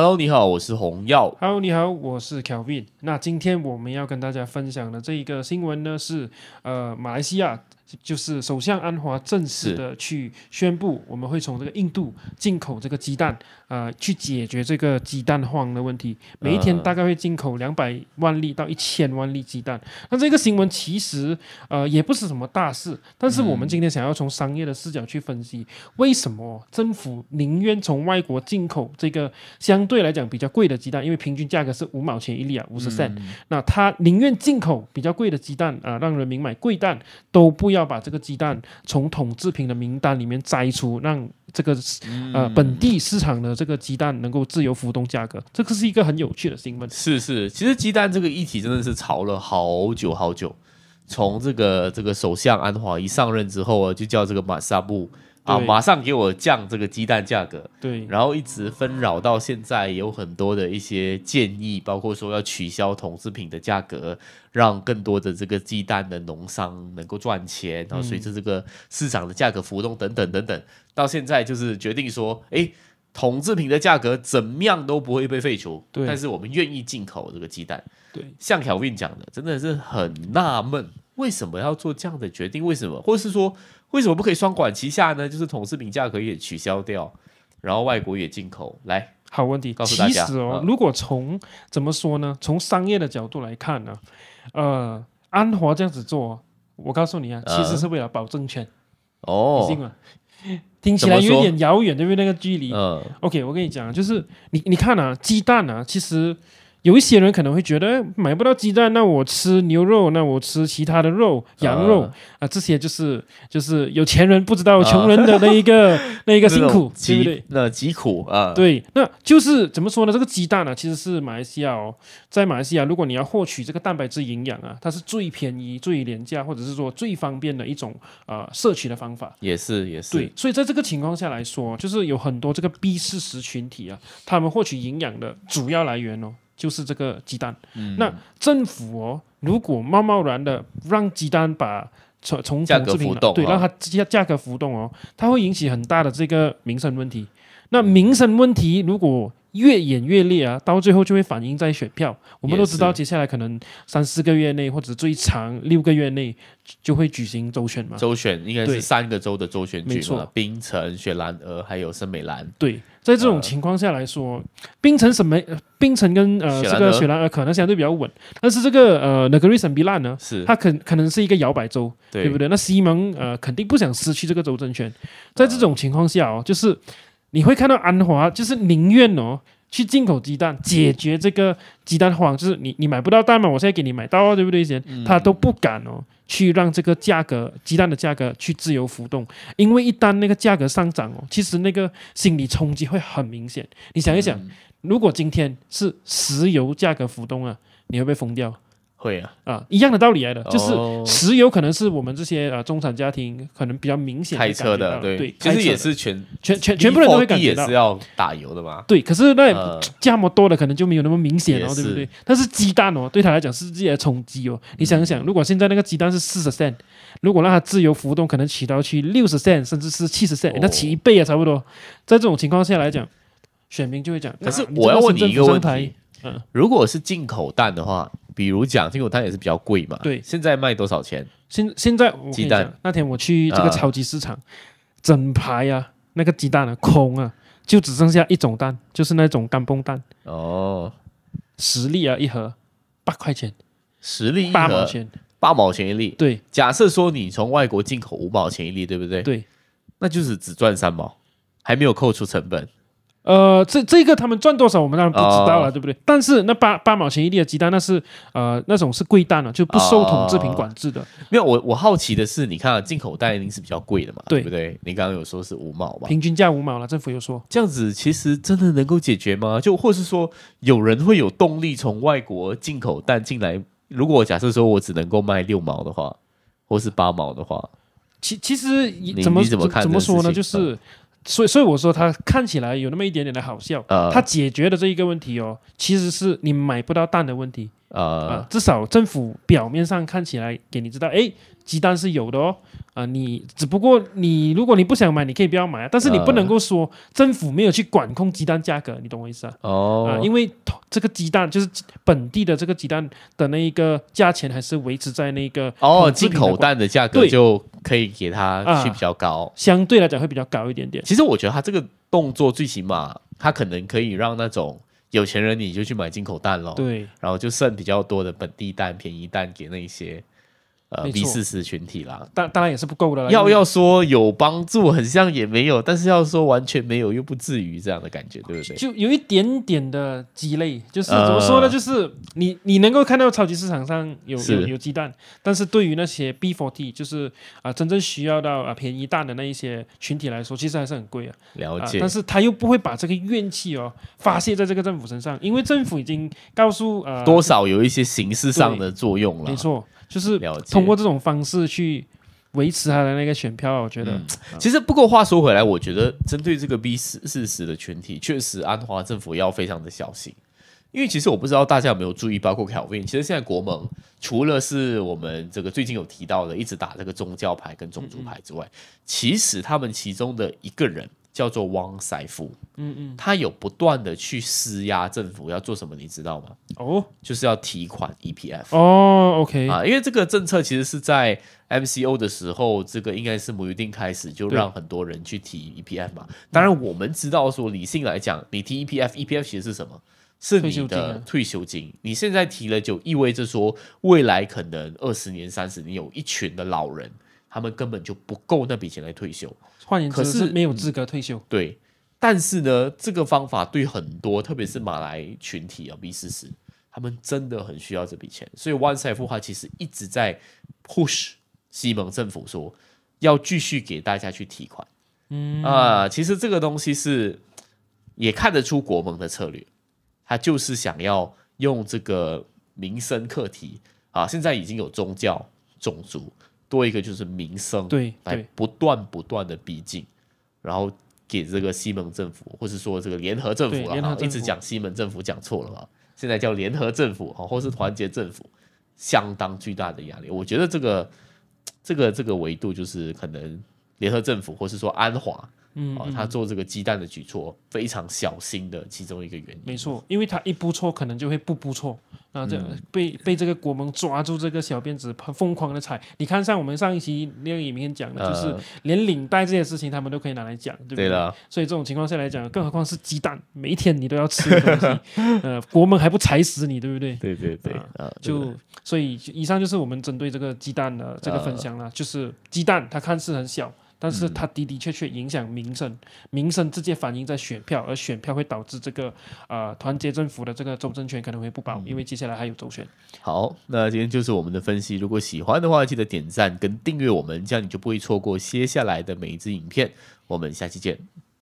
Hello，你好，我是洪耀。Hello，你好，我是 Kevin。那今天我们要跟大家分享的这一个新闻呢，是呃，马来西亚。就是首相安华正式的去宣布，我们会从这个印度进口这个鸡蛋，呃，去解决这个鸡蛋荒的问题。每一天大概会进口两百万粒到一千万粒鸡蛋。那这个新闻其实呃也不是什么大事，但是我们今天想要从商业的视角去分析，为什么政府宁愿从外国进口这个相对来讲比较贵的鸡蛋，因为平均价格是五毛钱一粒啊，五十 cent。那他宁愿进口比较贵的鸡蛋啊，让人民买贵蛋，都不要。要把这个鸡蛋从统制品的名单里面摘出，让这个呃本地市场的这个鸡蛋能够自由浮动价格，这个是一个很有趣的新闻。是是，其实鸡蛋这个议题真的是炒了好久好久，从这个这个首相安华一上任之后，啊，就叫这个马萨布。啊！马上给我降这个鸡蛋价格，对，然后一直纷扰到现在，有很多的一些建议，包括说要取消统制品的价格，让更多的这个鸡蛋的农商能够赚钱。然后随着这个市场的价格浮动等等等等，到现在就是决定说，哎，统制品的价格怎么样都不会被废除。对，但是我们愿意进口这个鸡蛋。对，像小运讲的，真的是很纳闷，为什么要做这样的决定？为什么？或是说？为什么不可以双管齐下呢？就是统制品价格也取消掉，然后外国也进口来。好问题，告诉大家哦。如果从怎么说呢？从商业的角度来看呢，呃，安华这样子做，我告诉你啊，其实是为了保证权。哦。听起来有点遥远，对不对？那个距离。嗯。OK，我跟你讲，就是你你看啊，鸡蛋啊，其实。有一些人可能会觉得买不到鸡蛋，那我吃牛肉，那我吃其他的肉、羊肉啊，这些就是就是有钱人不知道穷人的那一个 那一个辛苦，对不对？那疾苦啊，对，那就是怎么说呢？这个鸡蛋呢，其实是马来西亚哦，在马来西亚，如果你要获取这个蛋白质营养啊，它是最便宜、最廉价，或者是说最方便的一种啊摄取的方法。也是也是对，所以在这个情况下来说，就是有很多这个 B 事实群体啊，他们获取营养的主要来源哦。就是这个鸡蛋，那政府哦，如果贸贸然的让鸡蛋把从从，价格浮动，对，让它价价格浮动哦，它会引起很大的这个民生问题。那民生问题如果。越演越烈啊，到最后就会反映在选票。我们都知道，接下来可能三四个月内，或者最长六个月内，就会举行周选嘛。周选应该是三个州的州选举错，冰城、雪兰厄还有圣美兰。对，在这种情况下来说，冰城什么？冰城跟呃这个雪兰呃可能相对比较稳，但是这个呃 n a g r i s n 比烂呢？是，它可可能是一个摇摆州，对不对？那西蒙呃肯定不想失去这个州政权。在这种情况下哦，就是。你会看到安华就是宁愿哦去进口鸡蛋解决这个鸡蛋荒，就是你你买不到蛋嘛，我现在给你买到，对不对？先，他都不敢哦去让这个价格鸡蛋的价格去自由浮动，因为一旦那个价格上涨哦，其实那个心理冲击会很明显。你想一想，如果今天是石油价格浮动啊，你会不会疯掉？会啊啊，一样的道理来的，就是石油可能是我们这些呃中产家庭可能比较明显开车的，对，其实也是全全全全部人都会感觉到，也是要打油的嘛。对，可是那加摩么多的可能就没有那么明显哦，对不对？但是鸡蛋哦，对他来讲是自己的冲击哦。你想一想，如果现在那个鸡蛋是四十 cent，如果让它自由浮动，可能起到去六十 cent，甚至是七十 cent，那起一倍啊，差不多。在这种情况下来讲，选民就会讲。可是我要问你一个问题。嗯，如果是进口蛋的话，比如讲进口蛋也是比较贵嘛。对，现在卖多少钱？现现在鸡蛋那天我去这个超级市场，整排啊那个鸡蛋啊空啊，就只剩下一种蛋，就是那种干蹦蛋。哦，十粒啊一盒八块钱，十粒八毛钱，八毛钱一粒。对，假设说你从外国进口五毛钱一粒，对不对？对，那就是只赚三毛，还没有扣除成本。呃，这这个他们赚多少，我们当然不知道了，对不对？但是那八八毛钱一粒的鸡蛋，那是呃，那种是贵蛋了，就不受统制品管制的。没有，我我好奇的是，你看啊，进口蛋一定是比较贵的嘛，对不对？你刚刚有说是五毛吧？平均价五毛了，政府有说这样子，其实真的能够解决吗？就或是说，有人会有动力从外国进口蛋进来？如果假设说我只能够卖六毛的话，或是八毛的话，其其实你怎么怎么看怎么说呢？就是。所以，所以我说他看起来有那么一点点的好笑。呃，他解决的这一个问题哦，其实是你买不到蛋的问题。啊至少政府表面上看起来给你知道，哎，鸡蛋是有的哦。啊，你只不过你如果你不想买，你可以不要买。但是你不能够说政府没有去管控鸡蛋价格，你懂我意思啊？哦。啊，因为这个鸡蛋就是本地的这个鸡蛋的那一个价钱还是维持在那个哦，进口蛋的价格就。可以给他去比较高，相对来讲会比较高一点点。其实我觉得他这个动作，最起码他可能可以让那种有钱人你就去买进口蛋咯，对，然后就剩比较多的本地蛋、便宜蛋给那些。呃，B 四十群体啦，当当然也是不够的。啦。要要说有帮助，很像也没有；但是要说完全没有，又不至于这样的感觉，对不对？就有一点点的鸡肋，就是怎么说呢？就是你你能够看到超级市场上有有有鸡蛋，但是对于那些 B forty，就是啊真正需要到啊便宜蛋的那一些群体来说，其实还是很贵啊。了解，但是他又不会把这个怨气哦发泄在这个政府身上，因为政府已经告诉呃多少有一些形式上的作用了。没错，就是了解。通过这种方式去维持他的那个选票，我觉得其实不过话说回来，我觉得针对这个 B 四四十的群体，确实安华政府要非常的小心，因为其实我不知道大家有没有注意，包括 Kevin，其实现在国盟除了是我们这个最近有提到的一直打这个宗教牌跟种族牌之外，其实他们其中的一个人。叫做汪世富，嗯嗯，他有不断的去施压政府要做什么，你知道吗？哦，就是要提款 EPF。哦，OK 啊，因为这个政策其实是在 MCO 的时候，这个应该是母基定开始就让很多人去提 EPF 嘛。当然我们知道说，理性来讲，你提 EPF，EPF 其实是什么？是你的退休金。你现在提了，就意味着说，未来可能二十年、三十年有一群的老人。他们根本就不够那笔钱来退休，换言之是没有资格退休。对，但是呢，这个方法对很多，特别是马来群体啊，B 四十，他们真的很需要这笔钱。所以，One Step 其实一直在 push 西蒙政府说要继续给大家去提款。嗯啊，其实这个东西是也看得出国盟的策略，他就是想要用这个民生课题啊，现在已经有宗教、种族。多一个就是民生，对，来不断不断的逼近，然后给这个西蒙政府，或是说这个联合政府啊，一直讲西门政府讲错了嘛，现在叫联合政府或是团结政府，相当巨大的压力。我觉得这个这个这个维度就是可能联合政府，或是说安华，嗯，他做这个鸡蛋的举措非常小心的其中一个原因，没错，因为他一步错，可能就会步步错。啊，这被被这个国盟抓住这个小辫子，疯狂的踩。你看，像我们上一期那个影片讲的，就是连领带这件事情，他们都可以拿来讲，对不对？所以这种情况下来讲，更何况是鸡蛋，每一天你都要吃，呃，国盟还不踩死你，对不对？对对对，啊，就所以以上就是我们针对这个鸡蛋的这个分享了，就是鸡蛋它看似很小。但是它的的确确影响民生，民生直接反映在选票，而选票会导致这个呃团结政府的这个州政权可能会不保，因为接下来还有周选。好，那今天就是我们的分析，如果喜欢的话，记得点赞跟订阅我们，这样你就不会错过接下来的每一支影片。我们下期见。